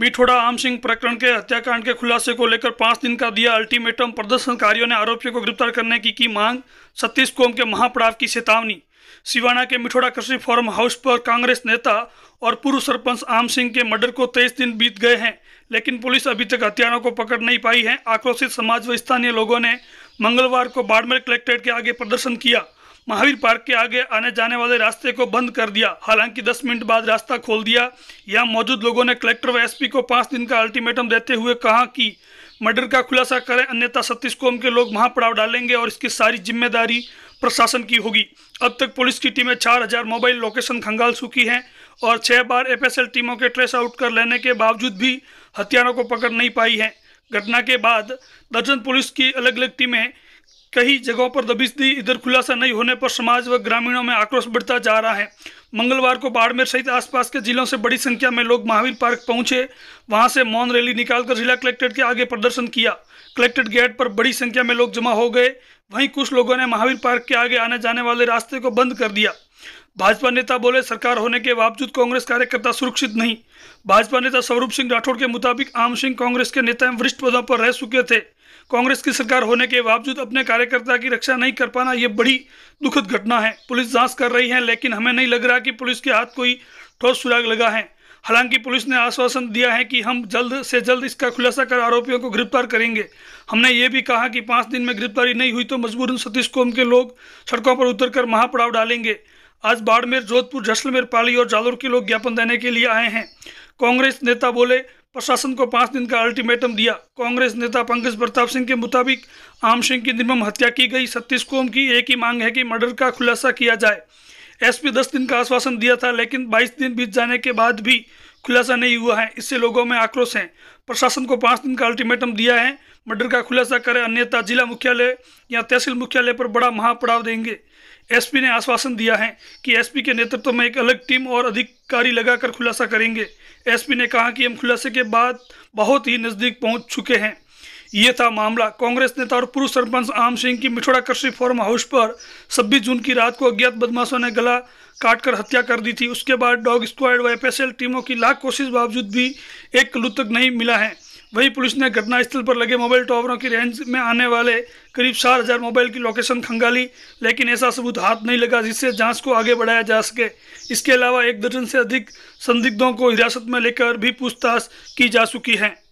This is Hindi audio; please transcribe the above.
मिठोड़ा आम सिंह प्रकरण के हत्याकांड के खुलासे को लेकर पाँच दिन का दिया अल्टीमेटम प्रदर्शनकारियों ने आरोपियों को गिरफ्तार करने की की मांग सतीश कोम के महापड़ाव की चेतावनी सिवाना के मिठोड़ा कृषि फॉर्म हाउस पर कांग्रेस नेता और पूर्व सरपंच आम सिंह के मर्डर को तेईस दिन बीत गए हैं लेकिन पुलिस अभी तक हत्यारों को पकड़ नहीं पाई है आक्रोशित समाज व स्थानीय लोगों ने मंगलवार को बाड़मेर कलेक्ट्रेट के आगे प्रदर्शन किया महावीर पार्क के आगे आने जाने वाले रास्ते को बंद कर दिया हालांकि 10 मिनट बाद रास्ता खोल दिया यहाँ मौजूद लोगों ने कलेक्टर व एसपी को पाँच दिन का अल्टीमेटम देते हुए कहा कि मर्डर का खुलासा करें अन्यथा सतीश कोम के लोग महापड़ाव डालेंगे और इसकी सारी जिम्मेदारी प्रशासन की होगी अब तक पुलिस की टीमें चार हजार मोबाइल लोकेशन खंगाल चुकी हैं और छह बार एफ टीमों के ट्रेस आउट कर लेने के बावजूद भी हथियारों को पकड़ नहीं पाई है घटना के बाद दर्जन पुलिस की अलग अलग टीमें कई जगहों पर दबिश दी इधर खुलासा नहीं होने पर समाज व ग्रामीणों में आक्रोश बढ़ता जा रहा है मंगलवार को बाड़मेर सहित आसपास के जिलों से बड़ी संख्या में लोग महावीर पार्क पहुंचे वहां से मौन रैली निकालकर जिला कलेक्ट्रेट के आगे प्रदर्शन किया कलेक्ट्रेट गेट पर बड़ी संख्या में लोग जमा हो गए वहीं कुछ लोगों ने महावीर पार्क के आगे आने जाने वाले रास्ते को बंद कर दिया भाजपा नेता बोले सरकार होने के बावजूद कांग्रेस कार्यकर्ता सुरक्षित नहीं भाजपा नेता स्वरूप सिंह राठौड़ के मुताबिक आम सिंह कांग्रेस के नेता वरिष्ठ पदों पर रह चुके थे कांग्रेस की सरकार होने के बावजूद अपने कार्यकर्ता की रक्षा नहीं कर पाना ये बड़ी दुखद घटना है पुलिस जांच कर रही है लेकिन हमें नहीं लग रहा कि पुलिस के हाथ कोई ठोस सुराग लगा है हालांकि पुलिस ने आश्वासन दिया है कि हम जल्द से जल्द इसका खुलासा कर आरोपियों को गिरफ्तार करेंगे हमने ये भी कहा कि पाँच दिन में गिरफ्तारी नहीं हुई तो मजबूरन सतीश कोम के लोग सड़कों पर उतर कर महापड़ाव डालेंगे आज बाड़मेर जोधपुर जैसलमेर पाली और जालौर के लोग ज्ञापन देने के लिए आए हैं कांग्रेस नेता बोले प्रशासन को पाँच दिन का अल्टीमेटम दिया कांग्रेस नेता पंकज प्रताप सिंह के मुताबिक आम सिंह की निर्मम हत्या की गई सतीश कोम की एक ही मांग है कि मर्डर का खुलासा किया जाए एसपी दस दिन का आश्वासन दिया था लेकिन बाईस दिन बीत जाने के बाद भी खुलासा नहीं हुआ है इससे लोगों में आक्रोश है प्रशासन को पाँच दिन का अल्टीमेटम दिया है मर्डर का खुलासा करें अन्यथा जिला मुख्यालय या तहसील मुख्यालय पर बड़ा महापड़ाव देंगे एसपी ने आश्वासन दिया है कि एसपी के नेतृत्व में एक अलग टीम और अधिकारी लगाकर खुलासा करेंगे एसपी ने कहा कि हम खुलासे के बाद बहुत ही नज़दीक पहुंच चुके हैं ये था मामला कांग्रेस नेता और पूर्व सरपंच आम सिंह की मिठोड़ा कृषि फार्म हाउस पर 26 जून की रात को अज्ञात बदमाशों ने गला काटकर हत्या कर दी थी उसके बाद डॉग स्क्वाड व एफएसएल टीमों की लाख कोशिश बावजूद भी एक कलू तक नहीं मिला है वहीं पुलिस ने घटनास्थल पर लगे मोबाइल टावरों की रेंज में आने वाले करीब चार हजार मोबाइल की लोकेशन खंगाली लेकिन ऐसा सबूत हाथ नहीं लगा जिससे जांच को आगे बढ़ाया जा सके इसके अलावा एक दर्जन से अधिक संदिग्धों को हिरासत में लेकर भी पूछताछ की जा चुकी है